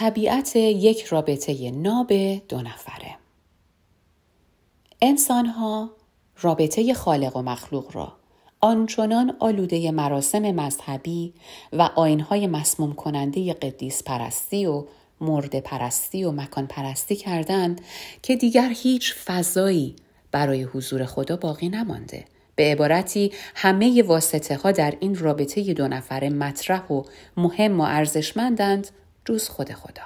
طبیعت یک رابطه ناب دو نفره. انسان ها رابطه خالق و مخلوق را آنچنان آلوده مراسم مذهبی و آینهای مسموم کننده قدیس پرستی و مرد پرستی و مکان پرستی کردند که دیگر هیچ فضایی برای حضور خدا باقی نمانده. به عبارتی همه واسطه ها در این رابطه دو نفره مطرح و مهم و ارزشمندند جز خود خدا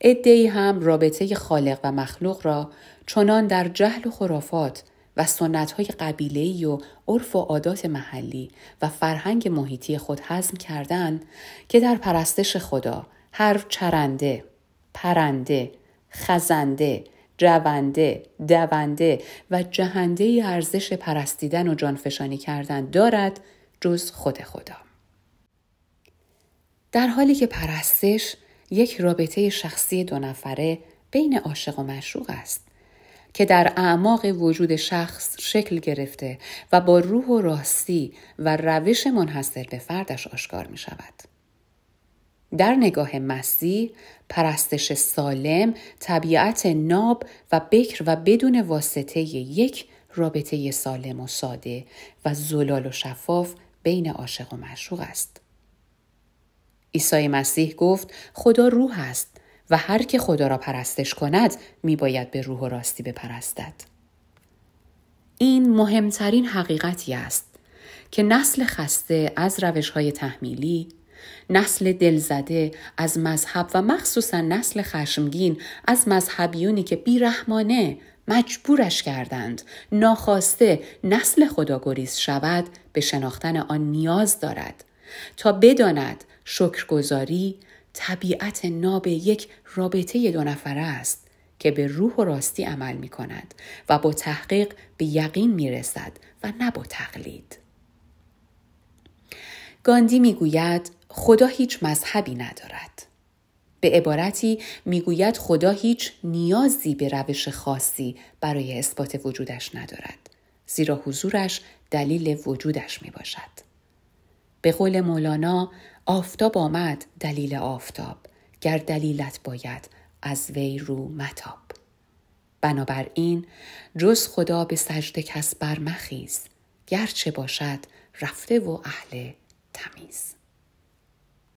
ادهی هم رابطه خالق و مخلوق را چنان در جهل و خرافات و سنت های قبیله و عرف و عادات محلی و فرهنگ محیطی خود حزم کردن که در پرستش خدا هر چرنده، پرنده، خزنده، جونده، دونده و جهنده ارزش پرستیدن و جانفشانی کردن دارد جز خود خدا. در حالی که پرستش یک رابطه شخصی دو نفره بین عاشق و مشروق است که در اعماق وجود شخص شکل گرفته و با روح و راستی و روش منحصر به فردش آشکار می شود. در نگاه مسیح پرستش سالم طبیعت ناب و بکر و بدون واسطه یک رابطه سالم و ساده و زلال و شفاف بین عاشق و مشروق است. عیسی مسیح گفت خدا روح است و هر که خدا را پرستش کند می باید به روح و راستی بپرستد. این مهمترین حقیقتی است که نسل خسته از روش های تحمیلی، نسل دلزده از مذهب و مخصوصا نسل خشمگین از مذهبیونی که بیرحمانه مجبورش کردند ناخواسته نسل خداگریز شود به شناختن آن نیاز دارد تا بداند شکرگزاری طبیعت ناب یک رابطه دو نفره است که به روح و راستی عمل می کند و با تحقیق به یقین می رسد و نه با تقلید. گاندی می گوید خدا هیچ مذهبی ندارد. به عبارتی میگوید خدا هیچ نیازی به روش خاصی برای اثبات وجودش ندارد زیرا حضورش دلیل وجودش می باشد. به قول مولانا آفتاب آمد دلیل آفتاب گر دلیلت باید از وی رو متاب بنابراین جز خدا به سجده کس برمخیز گرچه باشد رفته و اهل تمیز